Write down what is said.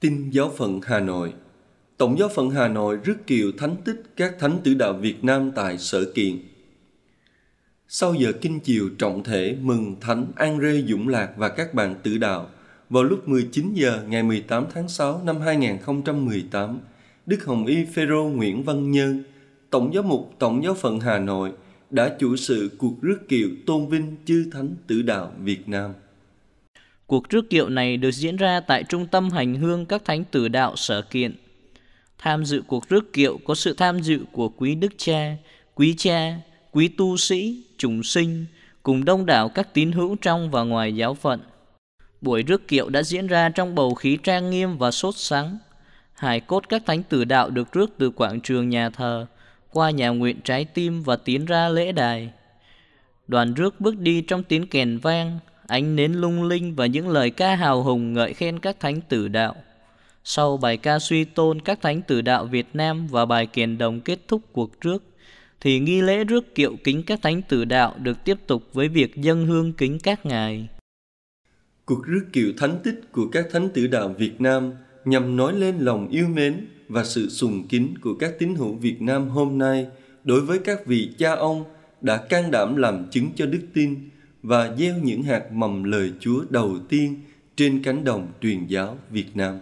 Tin Giáo phận Hà Nội Tổng giáo phận Hà Nội rước kiều thánh tích các thánh tử đạo Việt Nam tại Sở Kiện. Sau giờ kinh chiều trọng thể mừng Thánh An Rê Dũng Lạc và các bạn tử đạo, vào lúc 19 giờ ngày 18 tháng 6 năm 2018, Đức Hồng Y Phêrô Nguyễn Văn Nhân, Tổng giáo mục Tổng giáo phận Hà Nội, đã chủ sự cuộc rước kiệu tôn vinh chư thánh tử đạo Việt Nam. Cuộc rước kiệu này được diễn ra tại Trung tâm Hành Hương các Thánh Tử Đạo Sở Kiện. Tham dự cuộc rước kiệu có sự tham dự của quý đức cha, quý cha, quý tu sĩ, trùng sinh, cùng đông đảo các tín hữu trong và ngoài giáo phận. Buổi rước kiệu đã diễn ra trong bầu khí trang nghiêm và sốt sắng. Hải cốt các thánh tử đạo được rước từ quảng trường nhà thờ, qua nhà nguyện trái tim và tiến ra lễ đài. Đoàn rước bước đi trong tiếng kèn vang, ánh nến lung linh và những lời ca hào hùng ngợi khen các thánh tử đạo. Sau bài ca suy tôn các thánh tử đạo Việt Nam và bài kiền đồng kết thúc cuộc trước, thì nghi lễ rước kiệu kính các thánh tử đạo được tiếp tục với việc dân hương kính các ngài. Cuộc rước kiệu thánh tích của các thánh tử đạo Việt Nam nhằm nói lên lòng yêu mến và sự sùng kính của các tín hữu Việt Nam hôm nay đối với các vị cha ông đã can đảm làm chứng cho đức tin và gieo những hạt mầm lời Chúa đầu tiên trên cánh đồng truyền giáo Việt Nam.